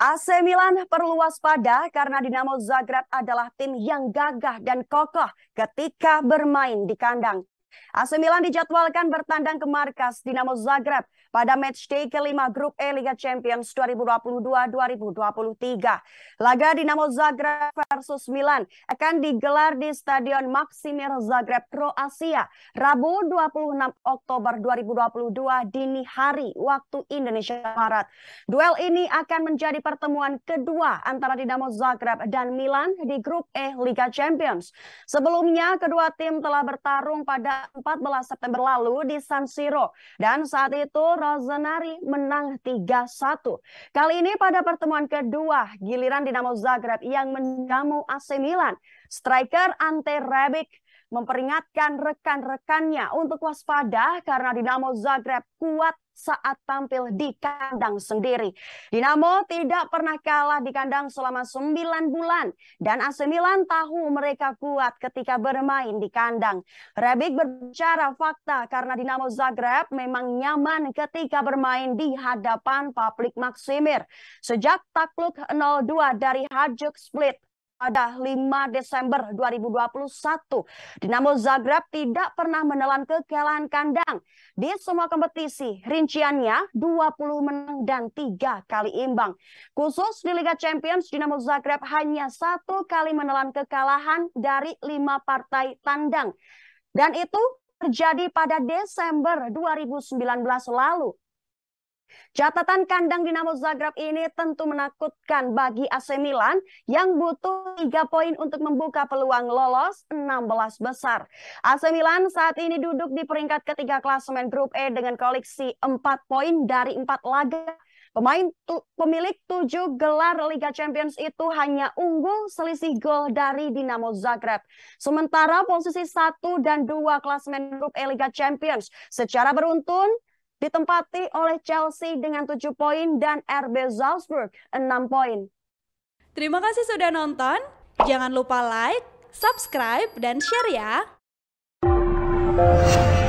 AC Milan perlu waspada karena Dinamo Zagreb adalah tim yang gagah dan kokoh ketika bermain di kandang. AC Milan dijadwalkan bertandang ke markas Dinamo Zagreb pada matchday kelima grup E Liga Champions 2022-2023. Laga Dinamo Zagreb Versus Milan akan digelar di Stadion Maksimir Zagreb, Kroasia, Rabu 26 Oktober 2022 dini hari waktu Indonesia Barat. Duel ini akan menjadi pertemuan kedua antara Dinamo Zagreb dan Milan di grup E Liga Champions. Sebelumnya, kedua tim telah bertarung pada 14 September lalu di San Siro dan saat itu Rosenari menang 3-1. Kali ini pada pertemuan kedua, giliran Dinamo Zagreb yang menjamu bertemu AC Milan. Striker Ante Rebic memperingatkan rekan-rekannya untuk waspada karena Dinamo Zagreb kuat saat tampil di kandang sendiri. Dinamo tidak pernah kalah di kandang selama 9 bulan dan AC Milan tahu mereka kuat ketika bermain di kandang. Rebic berbicara fakta karena Dinamo Zagreb memang nyaman ketika bermain di hadapan publik Maksimir. Sejak takluk 0-2 dari Hajduk Split, pada 5 Desember 2021. Dinamo Zagreb tidak pernah menelan kekalahan kandang di semua kompetisi. Rinciannya 20 menang dan 3 kali imbang. Khusus di Liga Champions, Dinamo Zagreb hanya satu kali menelan kekalahan dari lima partai tandang. Dan itu terjadi pada Desember 2019 lalu. Catatan kandang Dinamo Zagreb ini tentu menakutkan bagi AC Milan yang butuh 3 poin untuk membuka peluang lolos 16 besar. AC Milan saat ini duduk di peringkat ketiga klasemen grup E dengan koleksi 4 poin dari 4 laga. Pemain tu, pemilik tujuh gelar Liga Champions itu hanya unggul selisih gol dari Dinamo Zagreb. Sementara posisi satu dan dua klasemen grup E Liga Champions secara beruntun ditempati oleh Chelsea dengan 7 poin dan RB Salzburg 6 poin. Terima kasih sudah nonton. Jangan lupa like, subscribe, dan share ya.